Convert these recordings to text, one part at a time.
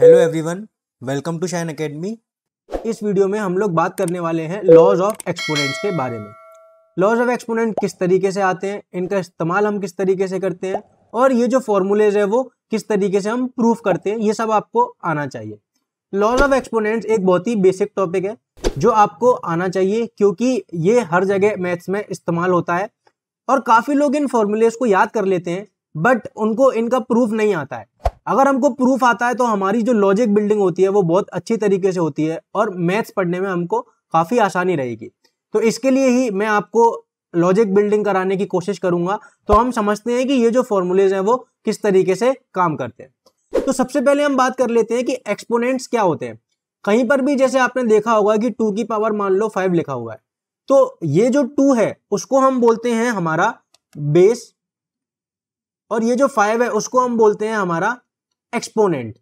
hello everyone welcome to shine academy इस video में हम लोग बात करने वाले हैं लॉज ऑफ एक्सपोनेंट्स के बारे में लॉज ऑफ एक्सपोनेंट किस तरीके से आते हैं इनका इस्तेमाल हम किस तरीके से करते हैं और ये जो फॉर्मूलेज है वो किस तरीके से हम प्रूफ करते हैं ये सब आपको आना चाहिए लॉज ऑफ एक्सपोनेंट्स एक बहुत ही बेसिक टॉपिक है जो आपको आना चाहिए क्योंकि ये हर जगह मैथ्स में इस्तेमाल होता है और काफ़ी लोग इन फॉर्मूलेज को याद कर लेते हैं बट उनको इनका प्रूफ नहीं आता है अगर हमको प्रूफ आता है तो हमारी जो लॉजिक बिल्डिंग होती है वो बहुत अच्छी तरीके से होती है और मैथ्स पढ़ने में हमको काफ़ी आसानी रहेगी तो इसके लिए ही मैं आपको लॉजिक बिल्डिंग कराने की कोशिश करूंगा तो हम समझते हैं कि ये जो फॉर्मूलेज हैं वो किस तरीके से काम करते हैं तो सबसे पहले हम बात कर लेते हैं कि एक्सपोनेंट्स क्या होते हैं कहीं पर भी जैसे आपने देखा होगा कि टू की पावर मान लो फाइव लिखा हुआ है तो ये जो टू है उसको हम बोलते हैं हमारा बेस और ये जो फाइव है उसको हम बोलते हैं हमारा एक्सपोनेंट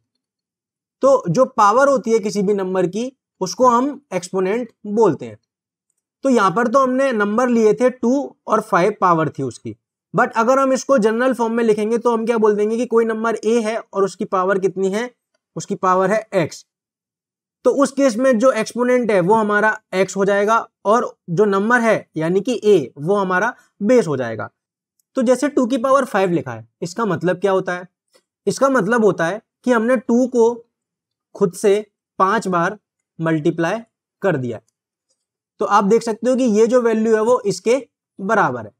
तो जो पावर होती है किसी भी नंबर की उसको हम एक्सपोनेंट बोलते हैं तो यहां पर तो हमने नंबर लिए थे टू और फाइव पावर थी उसकी बट अगर हम इसको जनरल फॉर्म में लिखेंगे तो हम क्या बोल देंगे कि कोई नंबर ए है और उसकी पावर कितनी है उसकी पावर है एक्स तो उस केस में जो एक्सपोनेंट है वो हमारा एक्स हो जाएगा और जो नंबर है यानी कि ए वो हमारा बेस हो जाएगा तो जैसे टू की पावर फाइव लिखा है इसका मतलब क्या होता है इसका मतलब होता है कि हमने टू को खुद से पांच बार मल्टीप्लाई कर दिया तो आप देख सकते हो कि ये जो वैल्यू है वो इसके बराबर है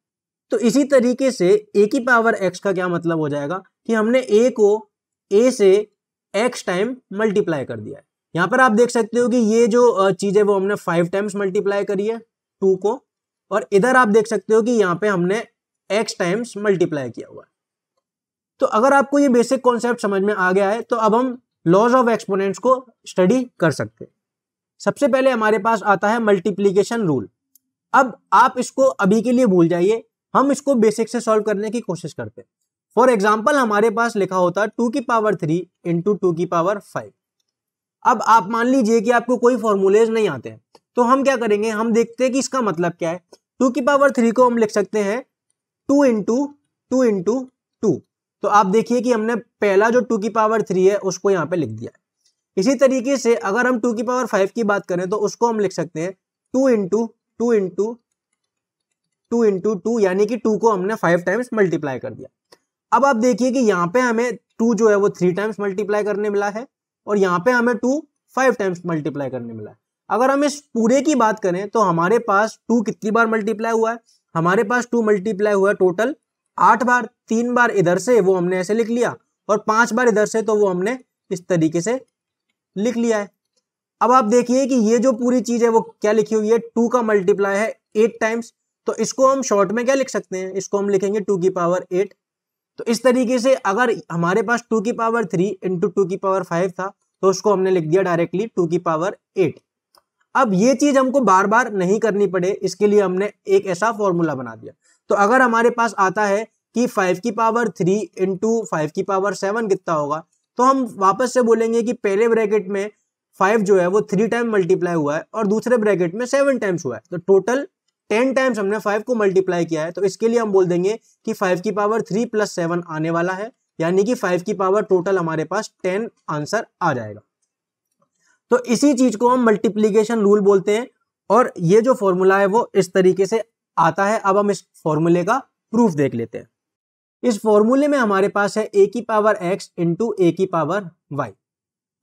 तो इसी तरीके से ए की पावर एक्स का क्या मतलब हो जाएगा कि हमने ए को ए से एक्स टाइम मल्टीप्लाई कर दिया है यहां पर आप देख सकते हो कि ये जो चीज़ है वो हमने फाइव टाइम्स मल्टीप्लाई करी है टू को और इधर आप देख सकते हो कि यहां पे हमने एक्स टाइम्स मल्टीप्लाई किया हुआ है तो अगर आपको ये बेसिक कॉन्सेप्ट समझ में आ गया है तो अब हम लॉज ऑफ एक्सपोनेंट्स को स्टडी कर सकते हैं सबसे पहले हमारे पास आता है मल्टीप्लीकेशन रूल अब आप इसको अभी के लिए भूल जाइए हम इसको बेसिक से सॉल्व करने की कोशिश करते हैं फॉर एग्जाम्पल हमारे पास लिखा होता है टू की पावर थ्री इंटू टू की पावर फाइव अब आप मान लीजिए कि आपको कोई फॉर्मूलेज नहीं आते हैं तो हम क्या करेंगे हम देखते हैं कि इसका मतलब क्या है टू की पावर थ्री को हम लिख सकते हैं two into two into two तो आप देखिए कि हमने पहला जो टू की पावर थ्री है उसको यहाँ पे लिख दिया इसी तरीके से अगर हम टू की पावर फाइव की बात करें तो उसको हम लिख सकते हैं two into two into two into two यानी कि टू को हमने फाइव टाइम्स मल्टीप्लाई कर दिया अब आप देखिए कि यहाँ पे हमें टू जो है वो थ्री टाइम्स मल्टीप्लाई करने मिला है और यहाँ पे हमें टू फाइव टाइम्स मल्टीप्लाई करने मिला है अगर हम इस पूरे की बात करें तो हमारे पास टू कितनी बार मल्टीप्लाई हुआ है हमारे पास टू मल्टीप्लाई हुआ है टोटल आठ बार तीन बार इधर से वो हमने ऐसे लिख लिया और पांच बार इधर से तो वो हमने इस तरीके से लिख लिया है अब आप देखिए कि ये जो पूरी चीज है वो क्या लिखी हुई है टू का मल्टीप्लाई है एट टाइम्स तो इसको हम शॉर्ट में क्या लिख सकते हैं इसको हम लिखेंगे टू की पावर एट तो इस तरीके से अगर हमारे पास टू की पावर थ्री इंटू टू की पावर फाइव था तो उसको हमने लिख दिया डायरेक्टली टू की पावर एट अब ये चीज हमको बार बार नहीं करनी पड़े इसके लिए हमने एक ऐसा फॉर्मूला बना दिया तो अगर हमारे पास आता है कि फाइव की पावर थ्री इंटू फाइव की पावर सेवन कितना होगा तो हम वापस से बोलेंगे कि पहले ब्रैकेट में फाइव जो है वो थ्री टाइम मल्टीप्लाई हुआ है और दूसरे ब्रैकेट में सेवन टाइम्स हुआ है तो टोटल टेन टाइम्स हमने फाइव को मल्टीप्लाई किया है तो इसके लिए हम बोल देंगे कि फाइव की पावर थ्री प्लस सेवन आने वाला है यानी कि फाइव की पावर टोटल हमारे पास टेन आंसर आ जाएगा तो इसी चीज को हम मल्टीप्लीकेशन रूल बोलते हैं और ये जो फॉर्मूला है वो इस तरीके से आता है अब हम इस फॉर्मूले का प्रूफ देख लेते हैं इस फॉर्मूले में हमारे पास है ए की पावर एक्स इंटू ए की पावर वाई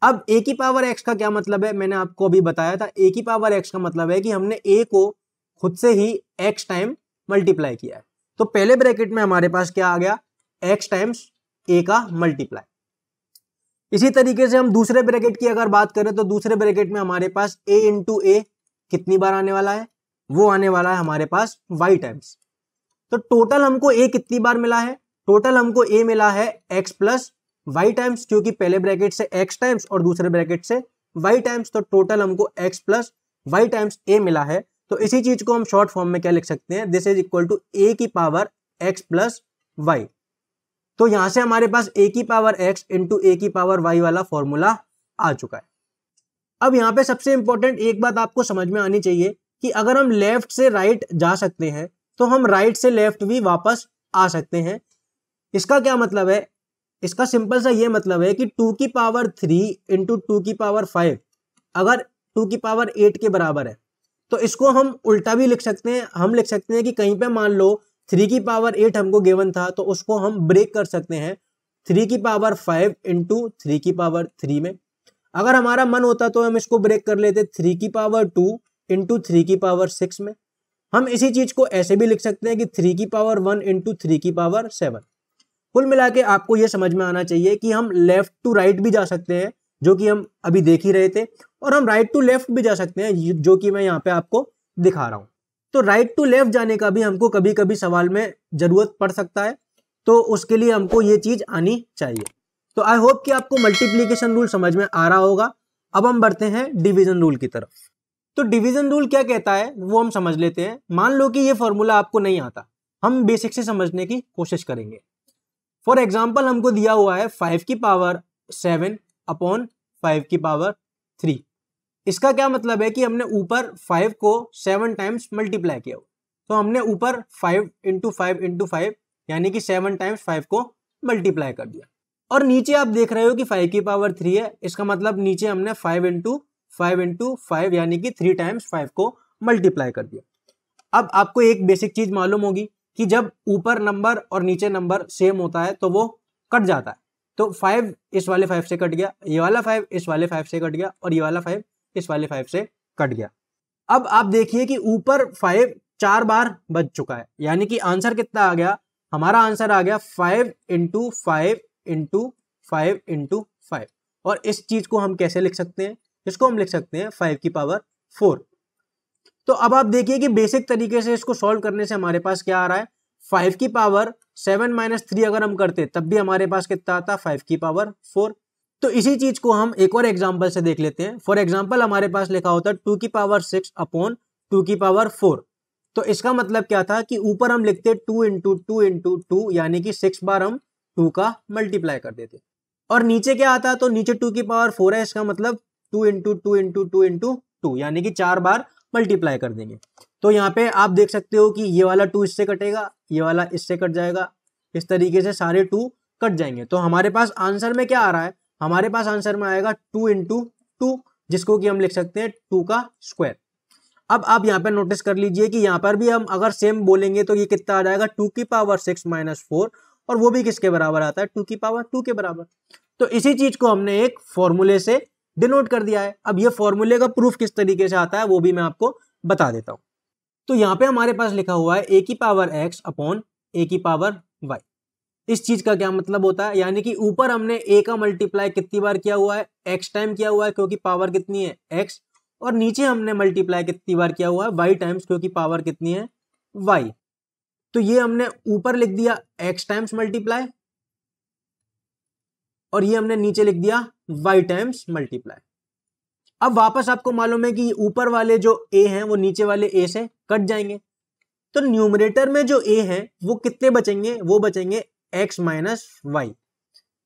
अब ए की पावर एक्स का क्या मतलब है मैंने आपको अभी बताया था ए की पावर एक्स का मतलब है कि हमने ए को खुद से ही एक्स टाइम मल्टीप्लाई किया है तो पहले ब्रैकेट में हमारे पास क्या आ गया एक्स टाइम्स ए का मल्टीप्लाई इसी तरीके से हम दूसरे ब्रैकेट की अगर बात करें तो दूसरे ब्रैकेट में हमारे पास ए इंटू ए कितनी बार आने वाला है वो आने वाला है हमारे पास वाई टाइम्स तो टोटल हमको ए कितनी बार मिला है टोटल हमको ए मिला है एक्स प्लस वाई टाइम्स क्योंकि पहले ब्रैकेट से एक्स टाइम्स और दूसरे ब्रैकेट से वाई टाइम्स तो टोटल हमको x plus y times a मिला है तो इसी चीज को हम शॉर्ट फॉर्म में क्या लिख सकते हैं this is equal to a की पावर एक्स प्लस वाई तो यहां से हमारे पास ए की पावर एक्स इंटू ए की पावर वाई वाला फॉर्मूला आ चुका है अब यहां पे सबसे इंपॉर्टेंट एक बात आपको समझ में आनी चाहिए कि अगर हम लेफ्ट से राइट जा सकते हैं तो हम राइट से लेफ्ट भी वापस आ सकते हैं इसका क्या मतलब है इसका सिंपल सा ये मतलब है कि टू की पावर थ्री इंटू टू की पावर फाइव अगर टू की पावर एट के बराबर है तो इसको हम उल्टा भी लिख सकते हैं हम लिख सकते हैं कि कहीं पे मान लो थ्री की पावर एट हमको गेवन था तो उसको हम ब्रेक कर सकते हैं थ्री की पावर फाइव इंटू थ्री की पावर थ्री में अगर हमारा मन होता तो हम इसको ब्रेक कर लेते थ्री की पावर टू इंटू थ्री की पावर सिक्स में हम इसी चीज को ऐसे भी लिख सकते हैं कि थ्री की पावर वन इंटू थ्री की पावर सेवन कुल मिला के आपको यह समझ में आना चाहिए कि हम लेफ्ट टू राइट भी जा सकते हैं जो कि हम अभी देख ही रहे थे और हम राइट टू लेफ्ट भी जा सकते हैं जो कि मैं यहाँ पे आपको दिखा रहा हूँ तो राइट टू लेफ्ट जाने का भी हमको कभी कभी सवाल में ज़रूरत पड़ सकता है तो उसके लिए हमको ये चीज़ आनी चाहिए तो आई होप कि आपको मल्टीप्लीकेशन रूल समझ में आ रहा होगा अब हम बढ़ते हैं डिविजन रूल की तरफ तो डिवीजन रूल क्या कहता है वो हम समझ लेते हैं मान लो कि ये फॉर्मूला आपको नहीं आता हम बेसिक से समझने की कोशिश करेंगे फॉर एग्जाम्पल हमको दिया हुआ है फाइव की पावर सेवन अपॉन फाइव की पावर थ्री इसका क्या मतलब है कि हमने ऊपर फाइव को सेवन टाइम्स मल्टीप्लाई किया तो हमने ऊपर five into five into five यानी कि सेवन टाइम्स फाइव को मल्टीप्लाई कर दिया और नीचे आप देख रहे हो कि फाइव की पावर थ्री है इसका मतलब नीचे हमने five into five into five यानी कि थ्री टाइम्स फाइव को मल्टीप्लाई कर दिया अब आपको एक बेसिक चीज मालूम होगी कि जब ऊपर नंबर और नीचे नंबर सेम होता है तो वो कट जाता है तो फाइव इस वाले फाइव से कट गया ये वाला फाइव इस वाले फाइव से कट गया और ये वाला फाइव इस वाले फाइव से कट गया अब आप देखिए कि ऊपर फाइव चार बार बच चुका है यानी कि आंसर कितना आ गया हमारा आंसर आ गया five into five into five into five और इस चीज को हम कैसे लिख सकते हैं इसको हम लिख सकते हैं फाइव की पावर फोर तो अब आप देखिए कि बेसिक तरीके से इसको सॉल्व करने से हमारे पास क्या आ रहा है फाइव की पावर सेवन माइनस थ्री अगर हम करते तब भी हमारे पास कितना आता फाइव की पावर फोर तो इसी चीज को हम एक और एग्जाम्पल से देख लेते हैं फॉर एग्जाम्पल हमारे पास लिखा होता है टू की पावर सिक्स अपॉन टू की पावर फोर तो इसका मतलब क्या था कि ऊपर हम लिखते two into two into two यानी कि सिक्स बार हम टू का मल्टीप्लाई कर देते और नीचे क्या आता तो नीचे टू की पावर फोर है इसका मतलब two into two into two into two यानी कि चार बार मल्टीप्लाई कर देंगे तो यहाँ पे आप देख सकते हो कि ये वाला टू इससे कटेगा ये वाला इससे कट जाएगा इस तरीके से सारे टू कट जाएंगे तो हमारे पास आंसर में क्या आ रहा है हमारे पास आंसर में आएगा टू इंटू टू जिसको कि हम लिख सकते हैं टू का स्क्वायर अब आप यहाँ पर नोटिस कर लीजिए कि यहाँ पर भी हम अगर सेम बोलेंगे तो ये कितना आ जाएगा टू की पावर सिक्स माइनस फोर और वो भी किसके बराबर आता है टू की पावर टू के बराबर तो इसी चीज को हमने एक फॉर्मूले से डिनोट कर दिया है अब ये फॉर्मूले का प्रूफ किस तरीके से आता है वो भी मैं आपको बता देता हूँ तो यहाँ पे हमारे पास लिखा हुआ है ए की पावर एक्स अपॉन ए की पावर वाई इस चीज का क्या मतलब होता है यानी कि ऊपर हमने ए का मल्टीप्लाई कितनी बार किया हुआ है एक्स टाइम किया हुआ है क्योंकि पावर कितनी है एक्स और नीचे हमने मल्टीप्लाई कितनी बार किया हुआ है वाई टाइम्स क्योंकि पावर कितनी है वाई तो ये हमने ऊपर लिख दिया एक्स टाइम्स मल्टीप्लाई और ये हमने नीचे लिख दिया वाई टाइम्स मल्टीप्लाई अब वापस आपको मालूम है कि ऊपर वाले जो ए हैं वो नीचे वाले ए से कट जाएंगे तो न्यूमरेटर में जो ए है वो कितने बचेंगे वो बचेंगे एक्स माइनस वाई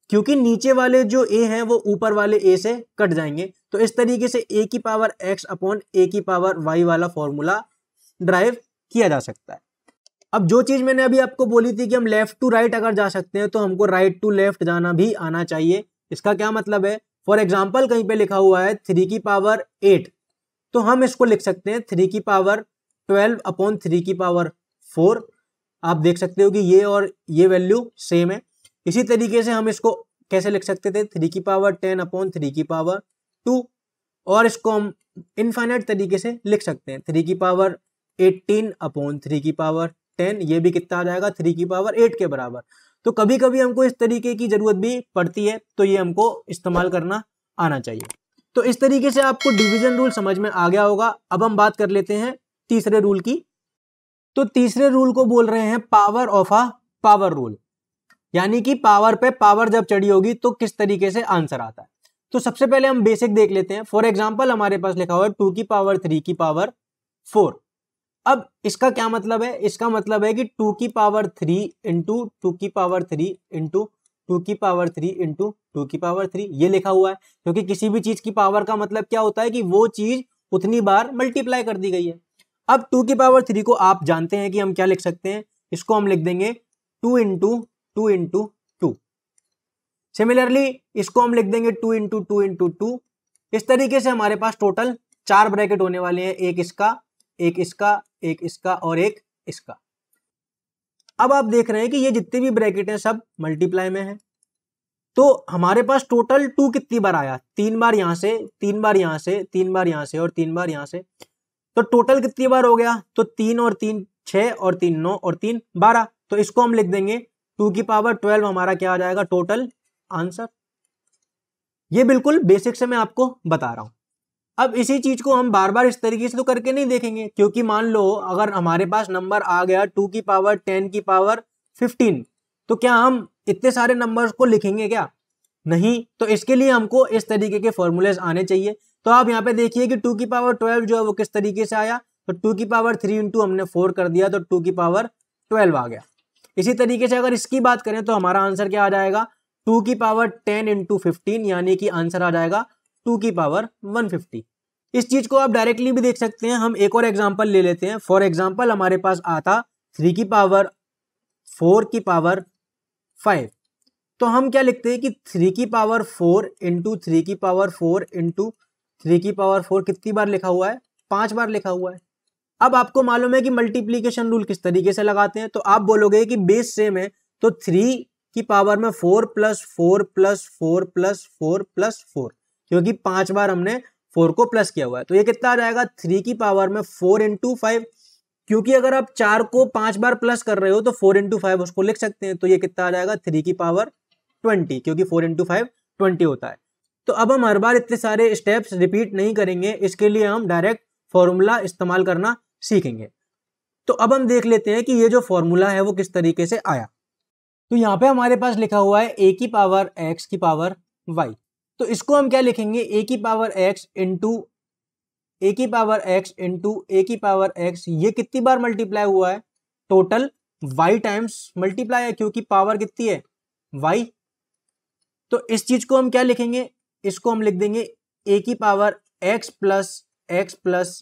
क्योंकि नीचे वाले जो ए हैं वो ऊपर वाले ए से कट जाएंगे तो इस तरीके से ए की पावर एक्स अपॉन ए की पावर वाई वाला फॉर्मूला ड्राइव किया जा सकता है अब जो चीज़ मैंने अभी आपको बोली थी कि हम लेफ्ट टू राइट अगर जा सकते हैं तो हमको राइट टू लेफ्ट जाना भी आना चाहिए इसका क्या मतलब है फॉर एग्जाम्पल कहीं पे लिखा हुआ है थ्री की पावर एट तो हम इसको लिख सकते हैं थ्री की पावर ट्वेल्व अपॉन थ्री की पावर फोर आप देख सकते हो कि ये और ये वैल्यू सेम है इसी तरीके से हम इसको कैसे लिख सकते थे थ्री की पावर टेन अपॉन थ्री की पावर टू और इसको हम इनफाइनाइट तरीके से लिख सकते हैं थ्री की पावर एट्टीन अपॉन थ्री की पावर टेन ये भी कितना आ जाएगा थ्री की पावर एट के बराबर तो कभी कभी हमको इस तरीके की जरूरत भी पड़ती है तो ये हमको इस्तेमाल करना आना चाहिए तो इस तरीके से आपको डिविजन रूल समझ में आ गया होगा अब हम बात कर लेते हैं तीसरे रूल की तो तीसरे रूल को बोल रहे हैं power of a power rule यानी कि पावर पे पावर जब चढ़ी होगी तो किस तरीके से आंसर आता है तो सबसे पहले हम बेसिक देख लेते हैं फॉर एग्जाम्पल हमारे पास लिखा हुआ है टू की पावर थ्री की पावर फोर अब इसका क्या मतलब है इसका मतलब है कि टू की पावर थ्री इंटू टू की पावर थ्री इंटू टू की पावर थ्री इंटू टू की पावर थ्री ये लिखा हुआ है क्योंकि किसी भी चीज की पावर का मतलब क्या होता है कि वो चीज उतनी बार मल्टीप्लाई कर दी गई है अब टू की पावर थ्री को आप जानते हैं कि हम क्या लिख सकते हैं इसको हम लिख देंगे two into two into two similarly इसको हम लिख देंगे two into two into two इस तरीके से हमारे पास टोटल चार ब्रैकेट होने वाले हैं एक इसका एक इसका एक इसका और एक इसका अब आप देख रहे हैं कि ये जितने भी ब्रैकेट हैं सब मल्टीप्लाई में हैं तो हमारे पास टोटल टू कितनी बार आया तीन बार यहां से तीन बार यहां से तीन बार यहां से और तीन बार यहां से तो टोटल कितनी बार हो गया तो तीन और तीन छ और तीन नौ और तीन बारह तो इसको हम लिख देंगे टू की पावर ट्वेल्व हमारा क्या आ जाएगा टोटल आंसर ये बिल्कुल बेसिक से मैं आपको बता रहा हूं अब इसी चीज को हम बार बार इस तरीके से तो करके नहीं देखेंगे क्योंकि मान लो अगर हमारे पास नंबर आ गया टू की पावर टेन की पावर फिफ्टीन तो क्या हम इतने सारे नंबर्स को लिखेंगे क्या नहीं तो इसके लिए हमको इस तरीके के फॉर्मूलेज आने चाहिए तो आप यहाँ पे देखिए कि टू की पावर ट्वेल्व जो है वो किस तरीके से आया तो टू की पावर थ्री इंटू हमने फोर कर दिया तो टू की पावर ट्वेल्व आ गया इसी तरीके से अगर इसकी बात करें तो हमारा आंसर क्या आ जाएगा टू की पावर टेन इंटू फिफ्टीन यानी कि आंसर आ जाएगा टू की पावर वन फिफ्टी इस चीज को आप डायरेक्टली भी देख सकते हैं हम एक और एग्जाम्पल ले लेते हैं फॉर एग्जाम्पल हमारे पास आता थ्री की पावर फोर की पावर फाइव तो हम क्या लिखते हैं कि थ्री की पावर फोर इंटू थ्री की पावर फोर इंटू थ्री की पावर फोर कितनी बार लिखा हुआ है पांच बार लिखा हुआ है अब आपको मालूम है कि मल्टीप्लीकेशन रूल किस तरीके से लगाते हैं तो आप बोलोगे कि बेस सेम है तो थ्री की पावर में four plus four plus four plus four plus four क्योंकि पांच बार हमने फोर को प्लस किया हुआ है तो ये कितना आ जाएगा थ्री की पावर में फोर इंटू फाइव क्योंकि अगर आप चार को पांच बार प्लस कर रहे हो तो फोर इंटू फाइव उसको लिख सकते हैं तो ये कितना आ जाएगा थ्री की पावर ट्वेंटी क्योंकि फोर इंटू फाइव ट्वेंटी होता है तो अब हम हर बार इतने सारे स्टेप्स रिपीट नहीं करेंगे इसके लिए हम डायरेक्ट फॉर्मूला इस्तेमाल करना सीखेंगे तो अब हम देख लेते हैं कि ये जो फॉर्मूला है वो किस तरीके से आया तो यहाँ पे हमारे पास लिखा हुआ है ए की पावर एक्स की पावर वाई तो इसको हम क्या लिखेंगे ए की पावर एक्स इंटू ए की पावर एक्स इंटू ए की पावर एक्स ये कितनी बार मल्टीप्लाई हुआ है टोटल वाई टाइम्स मल्टीप्लाई है क्योंकि पावर कितनी है वाई तो इस चीज को हम क्या लिखेंगे इसको हम लिख देंगे ए की power x plus x plus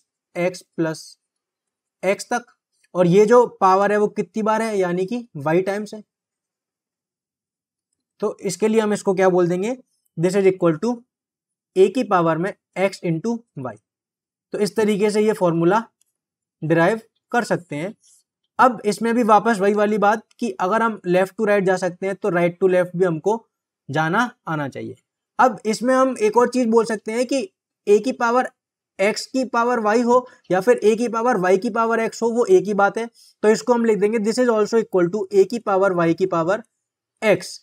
x plus x तक और ये जो पावर है वो कितनी बार है यानी कि वाई टाइम्स है तो इसके लिए हम इसको क्या बोल देंगे this is equal to a की पावर में एक्स इंटू वाई तो इस तरीके से ये फॉर्मूला डिराइव कर सकते हैं अब इसमें भी वापस वही वाली बात कि अगर हम लेफ्ट टू राइट जा सकते हैं तो राइट टू लेफ्ट भी हमको जाना आना चाहिए अब इसमें हम एक और चीज़ बोल सकते हैं कि ए की पावर एक्स की पावर वाई हो या फिर ए की पावर वाई की पावर एक्स हो वो एक ही बात है तो इसको हम लिख देंगे this is also equal to a की पावर वाई की पावर एक्स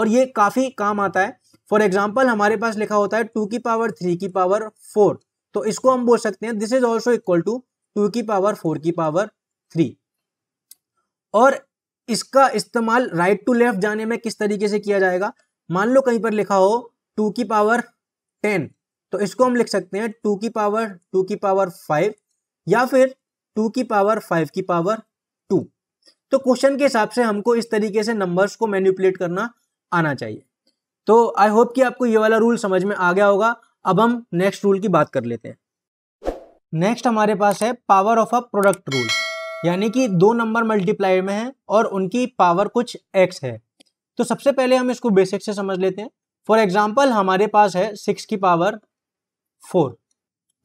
और ये काफ़ी काम आता है फॉर एग्जाम्पल हमारे पास लिखा होता है टू की पावर थ्री की पावर फोर तो इसको हम बोल सकते हैं this is also equal to two की पावर फोर की पावर थ्री और इसका इस्तेमाल राइट टू लेफ्ट जाने में किस तरीके से किया जाएगा मान लो कहीं पर लिखा हो टू की पावर टेन तो इसको हम लिख सकते हैं टू की पावर टू की पावर फाइव या फिर टू की पावर फाइव की पावर टू तो क्वेश्चन के हिसाब से हमको इस तरीके से नंबर्स को मैन्युपुलेट करना आना चाहिए तो आई होप कि आपको ये वाला रूल समझ में आ गया होगा अब हम नेक्स्ट रूल की बात कर लेते हैं नेक्स्ट हमारे पास है power of a product rule यानी कि दो नंबर मल्टीप्लाई में है और उनकी पावर कुछ एक्स है तो सबसे पहले हम इसको बेसिक से समझ लेते हैं फॉर एग्जाम्पल हमारे पास है सिक्स की पावर फोर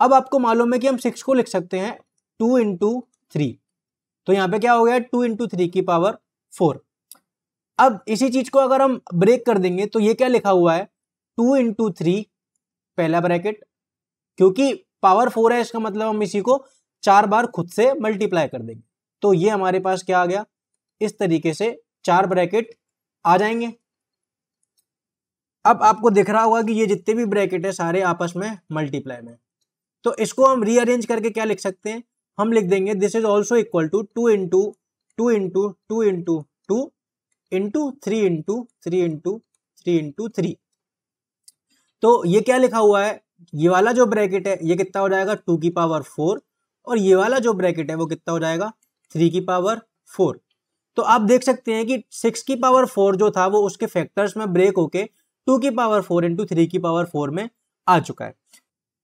अब आपको मालूम है कि हम सिक्स को लिख सकते हैं टू इंटू थ्री तो यहाँ पे क्या हो गया टू इंटू थ्री की पावर फोर अब इसी चीज को अगर हम ब्रेक कर देंगे तो ये क्या लिखा हुआ है टू इंटू थ्री पहला ब्रैकेट क्योंकि पावर फोर है इसका मतलब हम इसी को चार बार खुद से मल्टीप्लाई कर देंगे तो ये हमारे पास क्या आ गया इस तरीके से चार ब्रैकेट आ जाएंगे अब आपको दिख रहा होगा कि ये जितने भी ब्रैकेट है सारे आपस में मल्टीप्लाई में तो इसको हम रीअरेंज करके क्या लिख सकते हैं हम लिख देंगे this is also equal to two into two into two into two into three into three into three into three तो ये क्या लिखा हुआ है ये वाला जो ब्रैकेट है ये कितना हो जाएगा टू की पावर फोर और ये वाला जो ब्रैकेट है वो कितना हो जाएगा थ्री की पावर फोर तो आप देख सकते हैं कि सिक्स की पावर फोर जो था वो उसके फैक्टर्स में ब्रेक होके टू की पावर फोर इंटू थ्री की पावर फोर में आ चुका है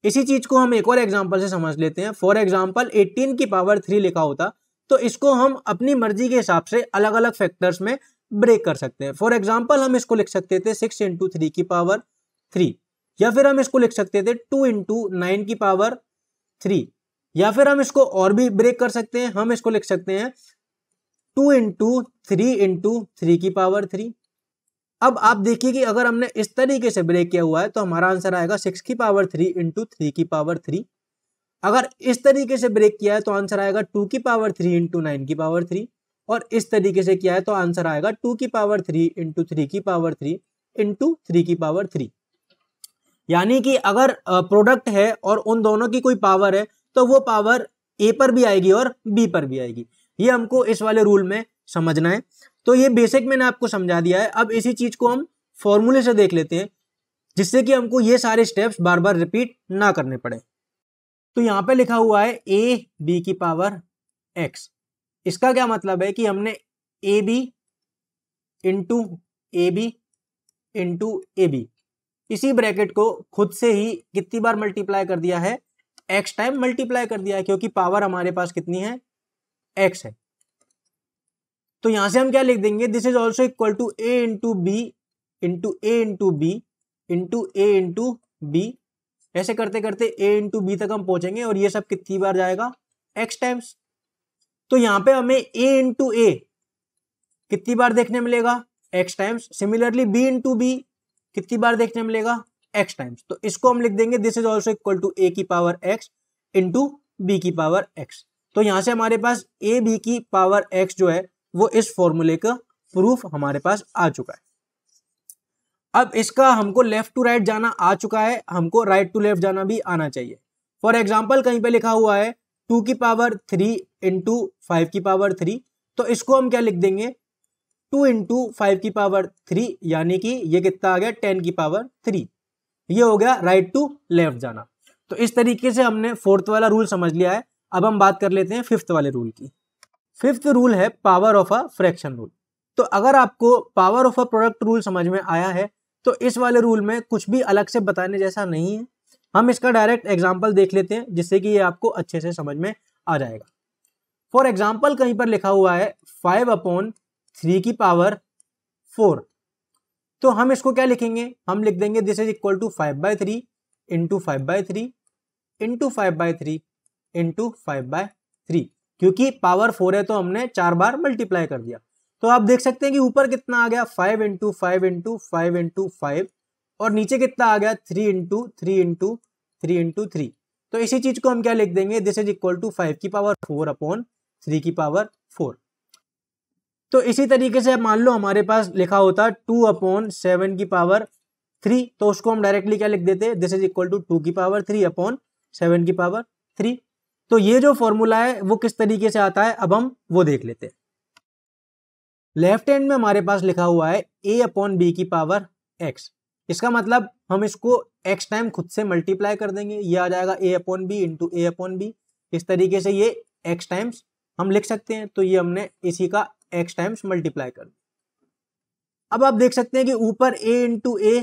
इसी चीज को हम एक और एग्जाम्पल से समझ लेते हैं फॉर एग्जाम्पल एटीन की पावर थ्री लिखा होता तो इसको हम अपनी मर्जी के हिसाब से अलग अलग फैक्टर्स में ब्रेक कर सकते हैं फॉर एग्जाम्पल हम इसको लिख सकते थे सिक्स इंटू थ्री की पावर थ्री या फिर हम इसको लिख सकते थे टू इंटू नाइन की पावर थ्री या फिर हम इसको और भी ब्रेक कर सकते हैं हम इसको लिख सकते हैं two into three into three की पावर थ्री अब आप देखिए कि अगर हमने इस तरीके से ब्रेक किया हुआ है तो हमारा आंसर आएगा सिक्स की पावर थ्री इंटू थ्री की पावर थ्री अगर इस तरीके से ब्रेक किया है तो आंसर आएगा टू की पावर थ्री इंटू नाइन की पावर थ्री और इस तरीके से किया है तो आंसर आएगा टू की पावर थ्री इंटू थ्री की पावर थ्री इंटू थ्री की पावर थ्री यानी कि अगर प्रोडक्ट है और उन दोनों की कोई पावर है तो वो पावर ए पर भी आएगी और बी पर भी आएगी ये हमको इस वाले रूल में समझना है तो ये बेसिक मैंने आपको समझा दिया है अब इसी चीज को हम फॉर्मूले से देख लेते हैं जिससे कि हमको ये सारे स्टेप्स बार बार रिपीट ना करने पड़े तो यहां पे लिखा हुआ है ए बी की पावर एक्स इसका क्या मतलब है कि हमने a b into a b into a b इसी ब्रैकेट को खुद से ही कितनी बार मल्टीप्लाई कर दिया है एक्स टाइम मल्टीप्लाई कर दिया है क्योंकि पावर हमारे पास कितनी है एक्स है तो यहां से हम क्या लिख देंगे this is also equal to a into b into a into b into a into b ऐसे करते करते ए इंटू बी तक हम पहुंचेंगे और ये सब कितनी बार जाएगा एक्स टाइम्स तो यहां पे हमें ए इंटू ए कितनी बार देखने मिलेगा x times similarly b into b कितनी बार देखने मिलेगा एक्स टाइम्स तो इसको हम लिख देंगे this is also equal to a की पावर एक्स इंटू बी की पावर एक्स तो यहां से हमारे पास ए बी की पावर एक्स जो है वो इस फॉर्मूले का प्रूफ हमारे पास आ चुका है अब इसका हमको लेफ्ट टू राइट जाना आ चुका है हमको राइट टू लेफ्ट जाना भी आना चाहिए फॉर एग्जाम्पल कहीं पे लिखा हुआ है टू की पावर थ्री इंटू फाइव की पावर थ्री तो इसको हम क्या लिख देंगे टू इंटू फाइव की पावर थ्री यानी कि ये कितना आ गया टेन की पावर थ्री ये हो गया राइट टू लेफ्ट जाना तो इस तरीके से हमने फोर्थ वाला रूल समझ लिया है अब हम बात कर लेते हैं फिफ्थ वाले रूल की फिफ्थ रूल है power of a fraction rule तो अगर आपको power of a product rule समझ में आया है तो इस वाले रूल में कुछ भी अलग से बताने जैसा नहीं है हम इसका डायरेक्ट एग्जाम्पल देख लेते हैं जिससे कि ये आपको अच्छे से समझ में आ जाएगा फॉर एग्जाम्पल कहीं पर लिखा हुआ है फाइव अपॉन थ्री की पावर फोर तो हम इसको क्या लिखेंगे हम लिख देंगे this is equal to five by three into five by three into five by three into five by three क्योंकि पावर फोर है तो हमने चार बार मल्टीप्लाई कर दिया तो आप देख सकते हैं कि ऊपर कितना आ गया five into five into five into five और नीचे कितना आ गया three into three into three into three तो इसी चीज को हम क्या लिख देंगे this is equal to five की पावर फोर अपॉन थ्री की पावर फोर तो इसी तरीके से मान लो हमारे पास लिखा होता टू अपॉन सेवन की पावर थ्री तो उसको हम डायरेक्टली क्या लिख देते this is equal to two की पावर थ्री अपॉन सेवन की पावर थ्री तो ये जो फॉर्मूला है वो किस तरीके से आता है अब हम वो देख लेते हैं लेफ्ट हैंड में हमारे पास लिखा हुआ है ए अपॉन बी की पावर एक्स इसका मतलब हम इसको एक्स टाइम खुद से मल्टीप्लाई कर देंगे ये आ जाएगा a upon b into a upon b इस तरीके से ये एक्स टाइम्स हम लिख सकते हैं तो ये हमने इसी का एक्स टाइम्स मल्टीप्लाई कर दिया अब आप देख सकते हैं कि ऊपर ए इंटू ए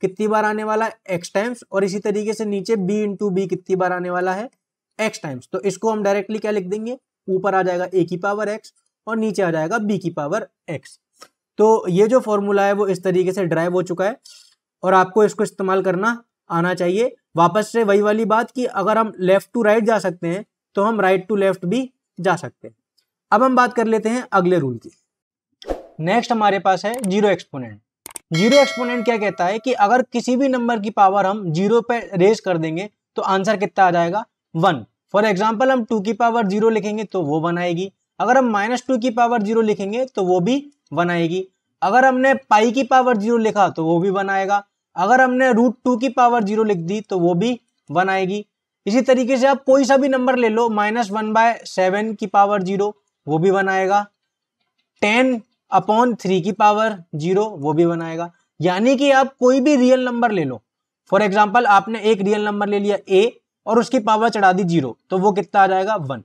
कितनी बार आने वाला एक्स टाइम्स और इसी तरीके से नीचे बी इंटू बी कितनी बार आने वाला है एक्स टाइम्स तो इसको हम डायरेक्टली क्या लिख देंगे ऊपर आ जाएगा ए की पावर एक्स और नीचे आ जाएगा बी की पावर एक्स तो ये जो फॉर्मूला है वो इस तरीके से ड्राइव हो चुका है और आपको इसको इस्तेमाल करना आना चाहिए वापस से वही वाली बात कि अगर हम लेफ्ट टू राइट जा सकते हैं तो हम राइट टू लेफ्ट भी जा सकते हैं अब हम बात कर लेते हैं अगले रूल की नेक्स्ट हमारे पास है जीरो एक्सपोनेंट जीरो एक्सपोनेंट क्या कहता है कि अगर किसी भी नंबर की पावर हम जीरो पे रेज कर देंगे तो आंसर कितना आ जाएगा वन फॉर एग्जाम्पल हम टू की पावर जीरो लिखेंगे तो वो वन आएगी अगर हम माइनस टू की पावर जीरो लिखेंगे तो वो भी वन आएगी अगर हमने पाई की पावर जीरो लिखा तो वो भी वन आएगा अगर हमने रूट टू की पावर जीरो लिख दी तो वो भी वन आएगी इसी तरीके से आप कोई सा भी नंबर ले लो माइनस वन बाय सेवन की पावर जीरो वो भी वन आएगा टेन अपॉन थ्री की पावर जीरो वो भी वन आएगा यानी कि आप कोई भी रियल नंबर ले लो फॉर एग्जाम्पल आपने एक रियल नंबर ले लिया ए और उसकी पावर चढ़ा दी जीरो तो वो कितना आ जाएगा वन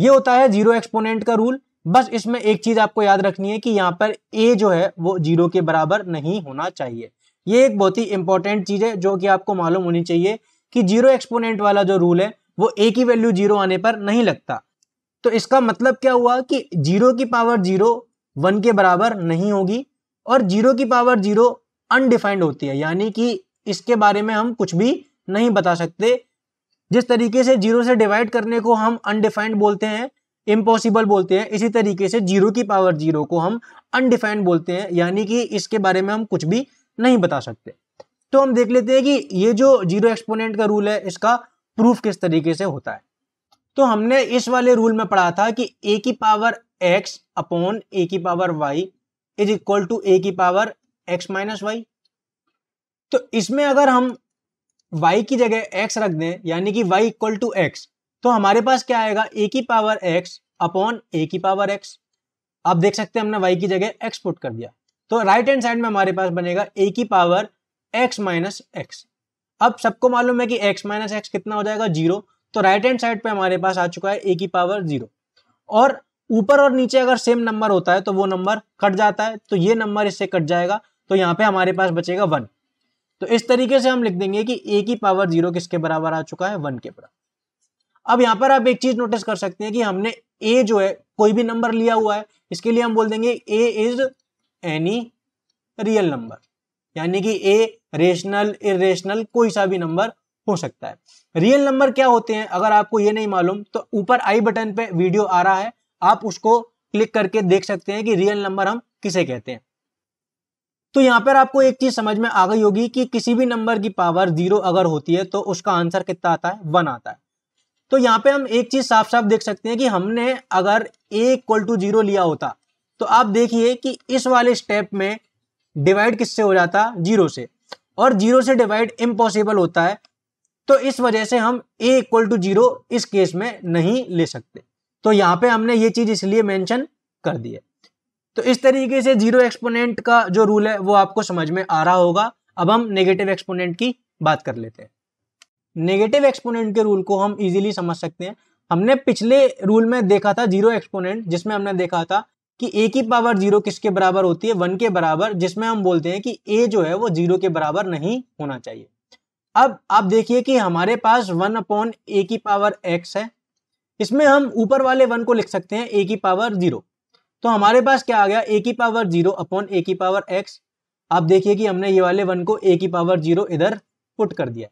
ये होता है जीरो एक्सपोनेंट का रूल बस इसमें एक चीज आपको याद रखनी है कि यहाँ पर ए जो है वो जीरो के बराबर नहीं होना चाहिए ये एक बहुत ही इंपॉर्टेंट चीज है जो कि आपको मालूम होनी चाहिए कि जीरो एक्सपोनेंट वाला जो रूल है वो ए की वैल्यू जीरो आने पर नहीं लगता तो इसका मतलब क्या हुआ कि जीरो की पावर जीरो वन के बराबर नहीं होगी और जीरो की पावर जीरो अनडिफाइंड होती है यानी कि इसके बारे में हम कुछ भी नहीं बता सकते जिस तरीके से जीरो से डिवाइड करने को हम अनडिफाइंड बोलते हैं इम्पॉसिबल बोलते हैं इसी तरीके से जीरो की पावर जीरो को हम अनडिफाइंड बोलते हैं यानी कि इसके बारे में हम कुछ भी नहीं बता सकते तो हम देख लेते हैं कि ये जो जीरो एक्सपोनेंट का रूल है इसका प्रूफ किस तरीके से होता है तो हमने इस वाले रूल में पढ़ा था कि ए की पावर एक्स अपॉन ए की power y is equal to a की पावर एक्स माइनस वाई तो इसमें अगर हम वाई की जगह एक्स रख दें यानी कि वाई इक्वल टू एक्स तो हमारे पास क्या आएगा ए की पावर एक्स अपॉन ए की पावर एक्स आप देख सकते हैं हमने वाई की जगह एक्स पुट कर दिया तो राइट हैंड साइड में हमारे पास बनेगा ए की पावर एक्स माइनस एक्स अब सबको मालूम है कि एक्स माइनस एक्स कितना हो जाएगा जीरो तो राइट हैंड साइड पे हमारे पास आ चुका है ए की पावर जीरो और ऊपर और नीचे अगर सेम नंबर होता है तो वो नंबर कट जाता है तो ये नंबर इससे कट जाएगा तो यहाँ पे हमारे पास बचेगा वन तो इस तरीके से हम लिख देंगे कि ए की पावर जीरो किसके बराबर आ चुका है वन के बराबर अब यहां पर आप एक चीज नोटिस कर सकते हैं कि हमने ए जो है कोई भी नंबर लिया हुआ है इसके लिए हम बोल देंगे a is any real number यानी कि ए रेशनल इेशनल कोई सा भी नंबर हो सकता है रियल नंबर क्या होते हैं अगर आपको ये नहीं मालूम तो ऊपर आई बटन पे वीडियो आ रहा है आप उसको क्लिक करके देख सकते हैं कि रियल नंबर हम किसे कहते हैं तो यहां पर आपको एक चीज समझ में आ गई होगी कि किसी भी नंबर की पावर जीरो अगर होती है तो उसका आंसर कितना आता है वन आता है तो यहाँ पे हम एक चीज साफ साफ देख सकते हैं कि हमने अगर ए इक्वल टू जीरो लिया होता तो आप देखिए कि इस वाले स्टेप में डिवाइड किससे हो जाता जीरो से और जीरो से डिवाइड इम्पॉसिबल होता है तो इस वजह से हम ए इक्वल टू जीरो इस केस में नहीं ले सकते तो यहाँ पे हमने ये चीज इसलिए मैंशन कर दी है तो इस तरीके से जीरो एक्सपोनेंट का जो रूल है वो आपको समझ में आ रहा होगा अब हम नेगेटिव एक्सपोनेंट की बात कर लेते हैं नेगेटिव एक्सपोनेंट के रूल को हम इजीली समझ सकते हैं हमने पिछले रूल में देखा था जीरो एक्सपोनेंट जिसमें हमने देखा था कि ए की पावर जीरो किसके बराबर होती है वन के बराबर जिसमें हम बोलते हैं कि ए जो है वो जीरो के बराबर नहीं होना चाहिए अब आप देखिए कि हमारे पास वन अपॉन ए की पावर एक्स है इसमें हम ऊपर वाले वन को लिख सकते हैं ए की पावर जीरो तो हमारे पास क्या आ गया ए की पावर जीरो अपॉन ए की पावर एक्स आप देखिए कि हमने ये वाले वन को ए की पावर जीरो इधर पुट कर दिया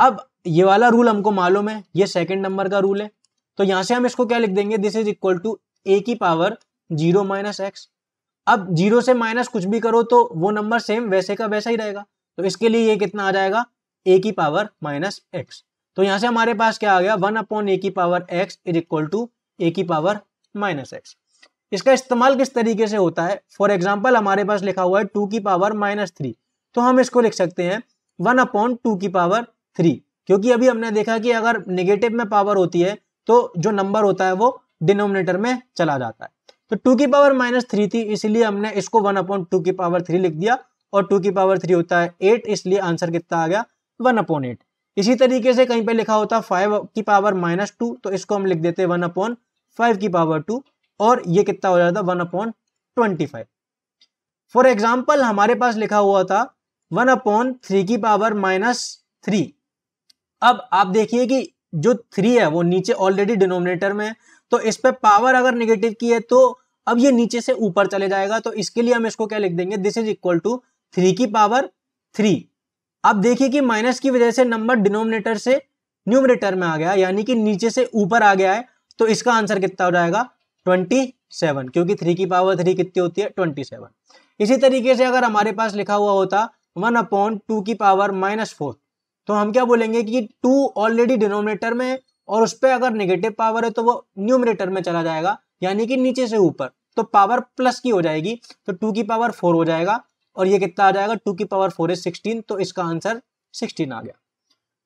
अब ये वाला रूल हमको मालूम है ये सेकंड नंबर का रूल है तो यहां से हम इसको क्या लिख देंगे this is equal to a की पावर जीरो माइनस एक्स अब जीरो से माइनस कुछ भी करो तो वो नंबर सेम वैसे का वैसा ही रहेगा तो इसके लिए ये कितना आ जाएगा ए की पावर माइनस एक्स तो यहां से हमारे पास क्या आ गया वन अपॉन ए की power x is equal to a की पावर माइनस एक्स इसका इस्तेमाल किस तरीके से होता है फॉर एग्जाम्पल हमारे पास लिखा हुआ है टू की पावर माइनस थ्री तो हम इसको लिख सकते हैं वन अपॉन टू की पावर थ्री क्योंकि अभी हमने देखा कि अगर नेगेटिव में पावर होती है तो जो नंबर होता है वो डिनोमिनेटर में चला जाता है तो टू की पावर माइनस थ्री थी इसलिए हमने इसको वन अपॉन टू की पावर थ्री लिख दिया और टू की पावर थ्री होता है एट इसलिए आंसर कितना आ गया वन अपॉन एट इसी तरीके से कहीं पे लिखा होता फाइव की पावर माइनस टू तो इसको हम लिख देते वन अपॉन फाइव की पावर टू और ये कितना हो जाता one upon twenty five for example हमारे पास लिखा हुआ था वन अपॉन थ्री की पावर माइनस थ्री अब आप देखिए कि जो थ्री है वो नीचे ऑलरेडी डिनोमिनेटर में है तो इस पर पावर अगर निगेटिव की है तो अब ये नीचे से ऊपर चले जाएगा तो इसके लिए हम इसको क्या लिख देंगे this is equal to three की पावर थ्री अब देखिए कि माइनस की वजह से नंबर डिनोमिनेटर से न्यूमिनेटर में आ गया यानी कि नीचे से ऊपर आ गया है तो इसका आंसर कितना हो जाएगा ट्वेंटी सेवन क्योंकि थ्री की पावर थ्री कितनी होती है ट्वेंटी सेवन इसी तरीके से अगर हमारे पास लिखा हुआ होता वन अपॉन टू की पावर माइनस फोर तो हम क्या बोलेंगे कि टू ऑलरेडी डिनोमिनेटर में है और उस पर अगर निगेटिव पावर है तो वो न्यूमिनेटर में चला जाएगा यानी कि नीचे से ऊपर तो पावर प्लस की हो जाएगी तो टू की पावर फोर हो जाएगा और ये कितना आ जाएगा टू की पावर फोर इज सिक्सटीन तो इसका आंसर सिक्सटीन आ गया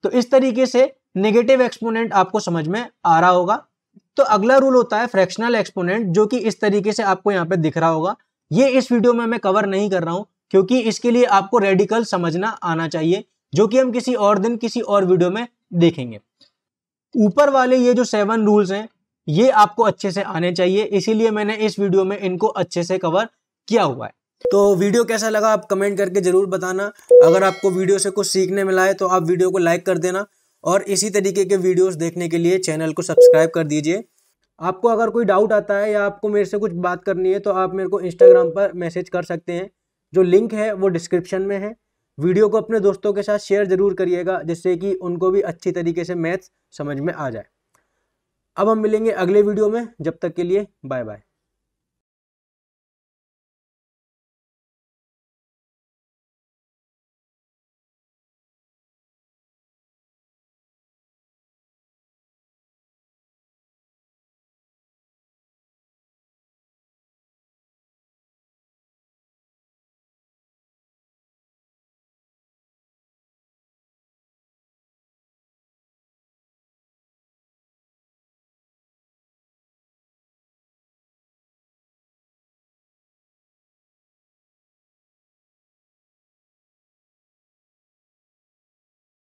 तो इस तरीके से नेगेटिव एक्सपोनेंट आपको समझ में आ रहा होगा तो अगला रूल होता है फ्रैक्शनल एक्सपोनेंट जो कि इस तरीके से आपको यहाँ पे दिख रहा होगा ये इस वीडियो में मैं कवर नहीं कर रहा हूँ क्योंकि इसके लिए आपको रेडिकल समझना आना चाहिए जो कि हम किसी और दिन किसी और वीडियो में देखेंगे ऊपर वाले ये जो सेवन रूल्स हैं ये आपको अच्छे से आने चाहिए इसीलिए मैंने इस वीडियो में इनको अच्छे से कवर किया हुआ है तो वीडियो कैसा लगा आप कमेंट करके ज़रूर बताना अगर आपको वीडियो से कुछ सीखने मिला है तो आप वीडियो को लाइक कर देना और इसी तरीके के वीडियोस देखने के लिए चैनल को सब्सक्राइब कर दीजिए आपको अगर कोई डाउट आता है या आपको मेरे से कुछ बात करनी है तो आप मेरे को इंस्टाग्राम पर मैसेज कर सकते हैं जो लिंक है वो डिस्क्रिप्शन में है वीडियो को अपने दोस्तों के साथ शेयर ज़रूर करिएगा जिससे कि उनको भी अच्छी तरीके से मैथ्स समझ में आ जाए अब हम मिलेंगे अगले वीडियो में जब तक के लिए बाय बाय